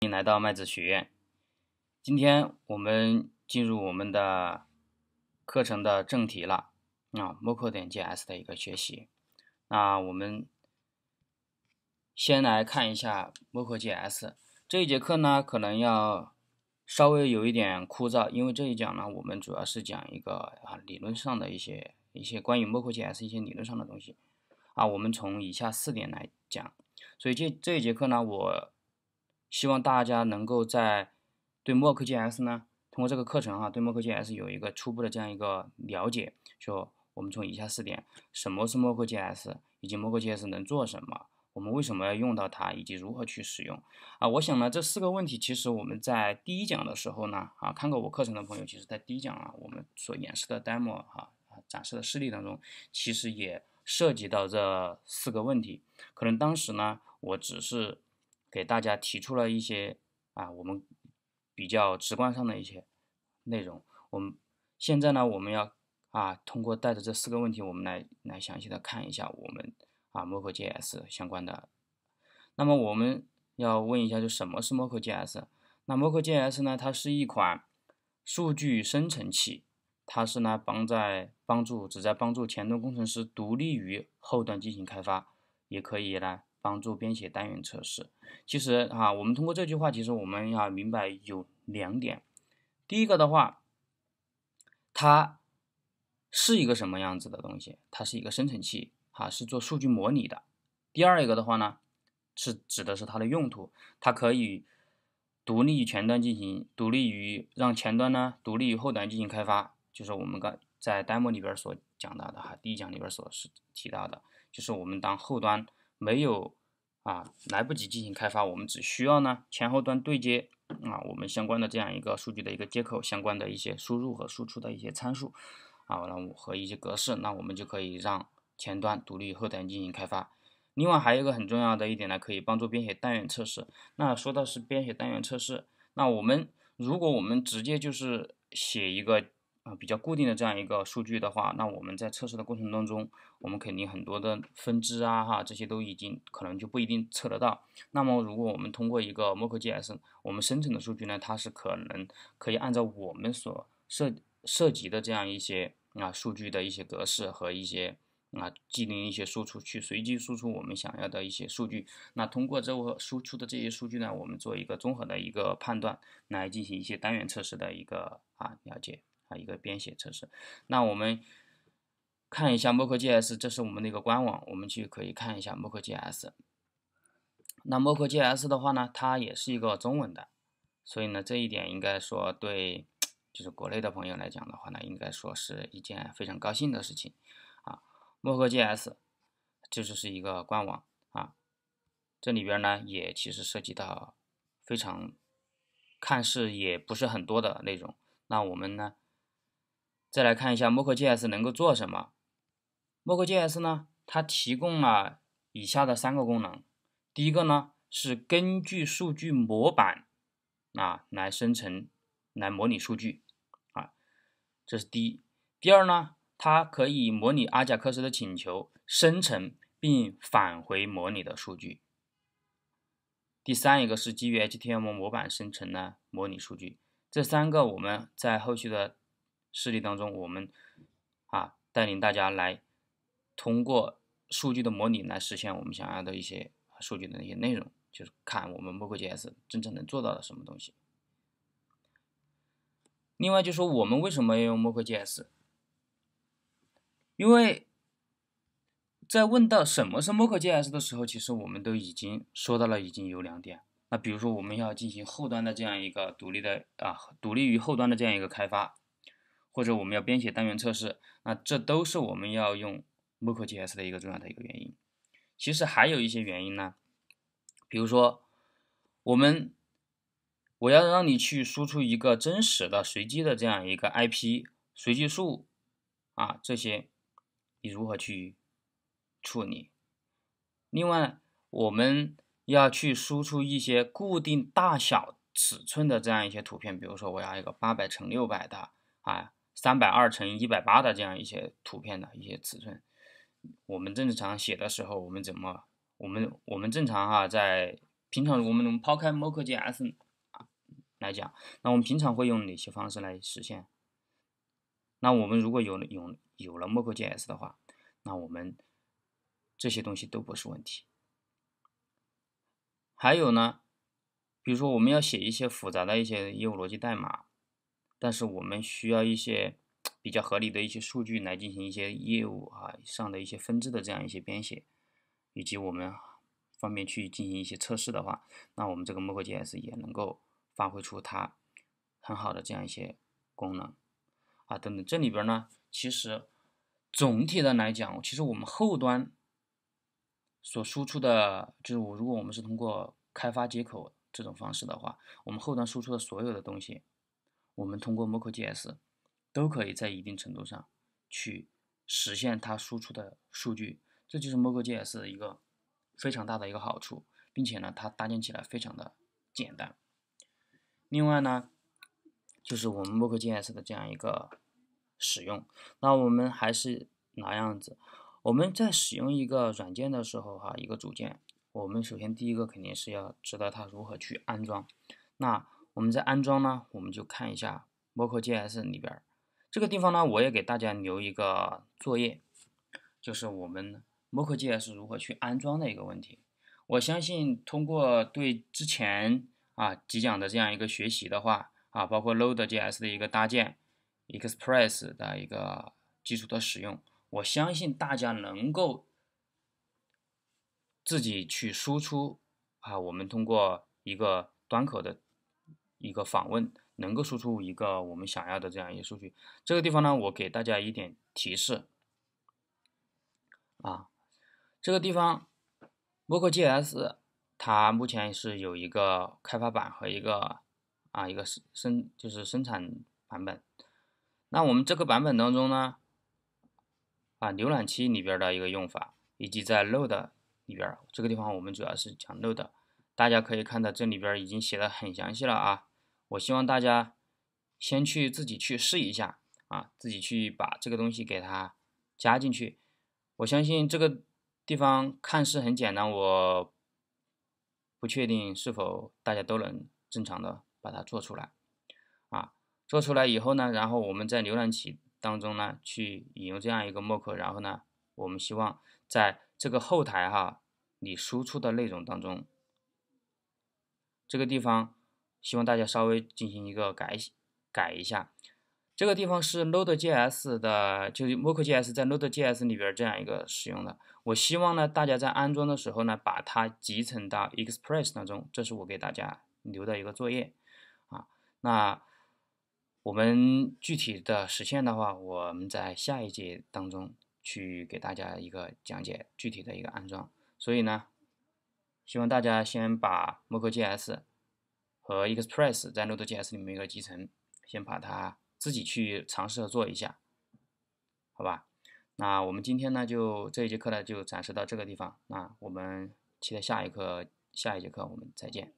欢迎来到麦子学院，今天我们进入我们的课程的正题了啊 m o c o 点 JS 的一个学习。那我们先来看一下 m o c o JS 这一节课呢，可能要稍微有一点枯燥，因为这一讲呢，我们主要是讲一个啊理论上的一些一些关于 m o c o JS 一些理论上的东西啊。我们从以下四点来讲，所以这这一节课呢，我。希望大家能够在对 m 墨客 GS 呢，通过这个课程哈，对 m 墨客 GS 有一个初步的这样一个了解。就我们从以下四点：什么是 m 墨客 GS，以及 m 墨客 GS 能做什么？我们为什么要用到它？以及如何去使用？啊，我想呢，这四个问题其实我们在第一讲的时候呢，啊，看过我课程的朋友，其实在第一讲啊，我们所演示的 demo 哈，展示的示例当中，其实也涉及到这四个问题。可能当时呢，我只是。给大家提出了一些啊，我们比较直观上的一些内容。我们现在呢，我们要啊，通过带着这四个问题，我们来来详细的看一下我们啊 m o c o JS 相关的。那么我们要问一下，就什么是 m o c o JS？那 m o c o JS 呢？它是一款数据生成器，它是呢，帮在帮助旨在帮助前端工程师独立于后端进行开发，也可以呢。帮助编写单元测试。其实啊，我们通过这句话，其实我们要明白有两点。第一个的话，它是一个什么样子的东西？它是一个生成器，哈，是做数据模拟的。第二一个的话呢，是指的是它的用途，它可以独立于前端进行，独立于让前端呢，独立于后端进行开发。就是我们刚在 demo 里边所讲到的，哈，第一讲里边所是提到的，就是我们当后端。没有啊，来不及进行开发，我们只需要呢前后端对接啊，我们相关的这样一个数据的一个接口，相关的一些输入和输出的一些参数，啊，然后和一些格式，那我们就可以让前端独立后台进行开发。另外还有一个很重要的一点呢，可以帮助编写单元测试。那说到是编写单元测试，那我们如果我们直接就是写一个。啊，比较固定的这样一个数据的话，那我们在测试的过程当中，我们肯定很多的分支啊，哈，这些都已经可能就不一定测得到。那么，如果我们通过一个 m 默 k GS，我们生成的数据呢，它是可能可以按照我们所涉涉及的这样一些啊数据的一些格式和一些啊既定一些输出去随机输出我们想要的一些数据。那通过这个输出的这些数据呢，我们做一个综合的一个判断，来进行一些单元测试的一个啊了解。啊，一个编写测试，那我们看一下 m o 克 GS，这是我们的一个官网，我们去可以看一下 m o 克 GS。那 m o 克 GS 的话呢，它也是一个中文的，所以呢，这一点应该说对就是国内的朋友来讲的话呢，应该说是一件非常高兴的事情啊。m o 克 GS 这就是一个官网啊，这里边呢也其实涉及到非常看似也不是很多的内容，那我们呢。再来看一下 Mock JS 能够做什么？Mock JS 呢？它提供了以下的三个功能：第一个呢，是根据数据模板啊来生成、来模拟数据啊，这是第一；第二呢，它可以模拟阿贾克斯的请求，生成并返回模拟的数据；第三，一个是基于 HTML 模板生成的模拟数据。这三个我们在后续的。事例当中，我们啊带领大家来通过数据的模拟来实现我们想要的一些数据的那些内容，就是看我们 MockJS 真正能做到的什么东西。另外，就说我们为什么要用 MockJS？因为在问到什么是 MockJS 的时候，其实我们都已经说到了已经有两点。那比如说，我们要进行后端的这样一个独立的啊，独立于后端的这样一个开发。或者我们要编写单元测试，那这都是我们要用 mockjs 的一个重要的一个原因。其实还有一些原因呢，比如说我们我要让你去输出一个真实的随机的这样一个 IP 随机数啊，这些你如何去处理？另外我们要去输出一些固定大小尺寸的这样一些图片，比如说我要一个八百乘六百的啊。三百二乘一百八的这样一些图片的一些尺寸，我们正常写的时候，我们怎么，我们我们正常哈，在平常我们抛开 Mock JS 来讲，那我们平常会用哪些方式来实现？那我们如果有有有了 Mock JS 的话，那我们这些东西都不是问题。还有呢，比如说我们要写一些复杂的一些业务逻辑代码。但是我们需要一些比较合理的一些数据来进行一些业务啊上的一些分支的这样一些编写，以及我们方便去进行一些测试的话，那我们这个 m o c o JS 也能够发挥出它很好的这样一些功能啊等等。这里边呢，其实总体的来讲，其实我们后端所输出的，就是我如果我们是通过开发接口这种方式的话，我们后端输出的所有的东西。我们通过 m o c o GS 都可以在一定程度上去实现它输出的数据，这就是 m o c o GS 的一个非常大的一个好处，并且呢，它搭建起来非常的简单。另外呢，就是我们 m o c o GS 的这样一个使用，那我们还是哪样子？我们在使用一个软件的时候，哈，一个组件，我们首先第一个肯定是要知道它如何去安装，那。我们在安装呢，我们就看一下 m o c o JS 里边这个地方呢。我也给大家留一个作业，就是我们 m o c o JS 如何去安装的一个问题。我相信通过对之前啊几讲的这样一个学习的话啊，包括 l o a d JS 的一个搭建，Express 的一个基础的使用，我相信大家能够自己去输出啊。我们通过一个端口的。一个访问能够输出一个我们想要的这样一个数据，这个地方呢，我给大家一点提示，啊，这个地方，m c o GS 它目前是有一个开发版和一个啊一个生生就是生产版本，那我们这个版本当中呢，啊浏览器里边的一个用法，以及在 o load 里边，这个地方我们主要是讲 o load 大家可以看到这里边已经写的很详细了啊。我希望大家先去自己去试一下啊，自己去把这个东西给它加进去。我相信这个地方看似很简单，我不确定是否大家都能正常的把它做出来啊。做出来以后呢，然后我们在浏览器当中呢去引用这样一个 mock，然后呢，我们希望在这个后台哈，你输出的内容当中，这个地方。希望大家稍微进行一个改改一下，这个地方是 Node.js 的，就是 Mock.js 在 Node.js 里边这样一个使用的。我希望呢，大家在安装的时候呢，把它集成到 Express 当中，这是我给大家留的一个作业啊。那我们具体的实现的话，我们在下一节当中去给大家一个讲解具体的一个安装。所以呢，希望大家先把 Mock.js。和 Express 在 Node.js 里面一个集成，先把它自己去尝试着做一下，好吧？那我们今天呢，就这一节课呢，就暂时到这个地方。那我们期待下一课，下一节课我们再见。